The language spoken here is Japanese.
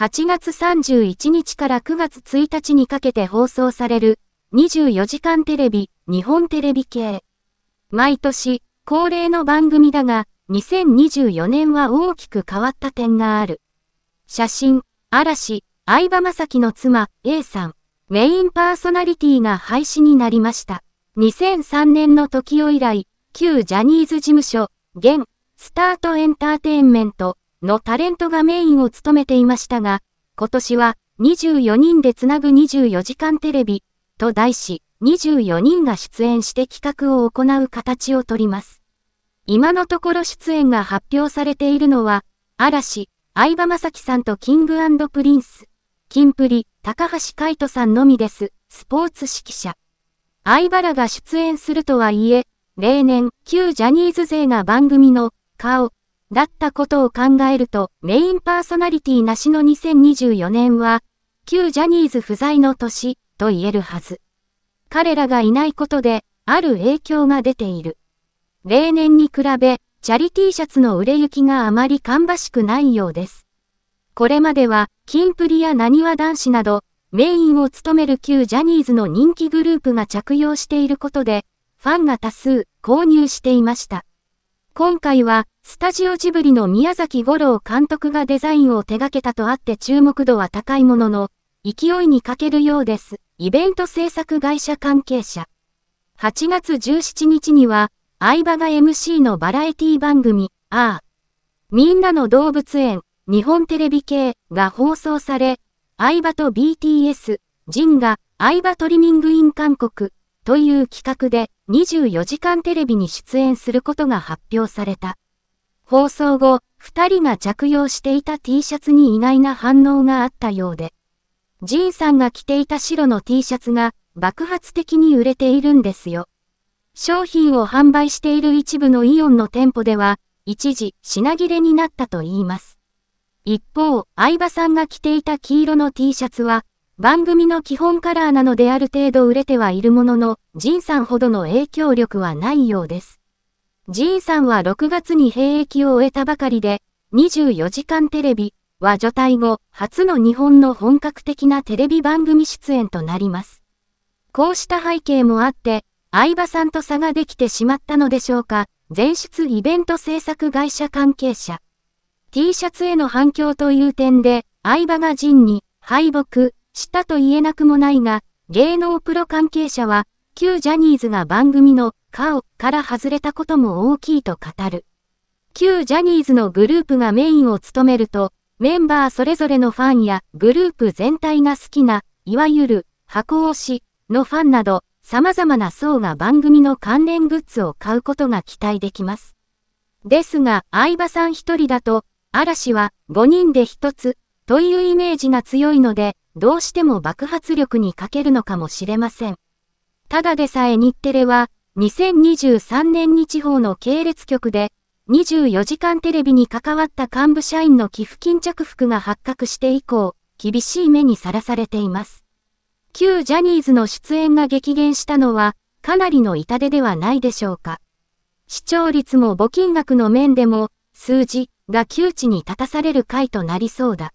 8月31日から9月1日にかけて放送される24時間テレビ日本テレビ系。毎年恒例の番組だが2024年は大きく変わった点がある。写真、嵐、相葉雅紀の妻 A さん、メインパーソナリティが廃止になりました。2003年の時を以来、旧ジャニーズ事務所、現、スタートエンターテインメント、のタレントがメインを務めていましたが、今年は24人でつなぐ24時間テレビと題し、24人が出演して企画を行う形をとります。今のところ出演が発表されているのは、嵐、相葉雅紀さんとキングプリンス、キンプリ、高橋海人さんのみです、スポーツ指揮者。相葉らが出演するとはいえ、例年、旧ジャニーズ勢が番組の、顔、だったことを考えると、メインパーソナリティなしの2024年は、旧ジャニーズ不在の年、と言えるはず。彼らがいないことで、ある影響が出ている。例年に比べ、チャリ T シャツの売れ行きがあまり芳しくないようです。これまでは、キンプリやなにわ男子など、メインを務める旧ジャニーズの人気グループが着用していることで、ファンが多数購入していました。今回は、スタジオジブリの宮崎五郎監督がデザインを手掛けたとあって注目度は高いものの、勢いに欠けるようです。イベント制作会社関係者。8月17日には、相葉が MC のバラエティ番組、ああ、みんなの動物園、日本テレビ系が放送され、相葉と BTS、ジンが、相葉トリミングイン韓国、という企画で24時間テレビに出演することが発表された。放送後、二人が着用していた T シャツに意外な反応があったようで。ジンさんが着ていた白の T シャツが爆発的に売れているんですよ。商品を販売している一部のイオンの店舗では、一時品切れになったと言います。一方、相葉さんが着ていた黄色の T シャツは、番組の基本カラーなのである程度売れてはいるものの、ジンさんほどの影響力はないようです。ジンさんは6月に兵役を終えたばかりで、24時間テレビは除隊後、初の日本の本格的なテレビ番組出演となります。こうした背景もあって、相葉さんと差ができてしまったのでしょうか、前出イベント制作会社関係者。T シャツへの反響という点で、相葉が陣に、敗北、したと言えなくもないが、芸能プロ関係者は、旧ジャニーズが番組の顔から外れたことも大きいと語る。旧ジャニーズのグループがメインを務めると、メンバーそれぞれのファンやグループ全体が好きな、いわゆる箱推しのファンなど、様々な層が番組の関連グッズを買うことが期待できます。ですが、相葉さん一人だと、嵐は5人で一つというイメージが強いので、どうしても爆発力に欠けるのかもしれません。ただでさえ日テレは、2023年に地方の系列局で、24時間テレビに関わった幹部社員の寄付金着服が発覚して以降、厳しい目にさらされています。旧ジャニーズの出演が激減したのは、かなりの痛手ではないでしょうか。視聴率も募金額の面でも、数字が窮地に立たされる回となりそうだ。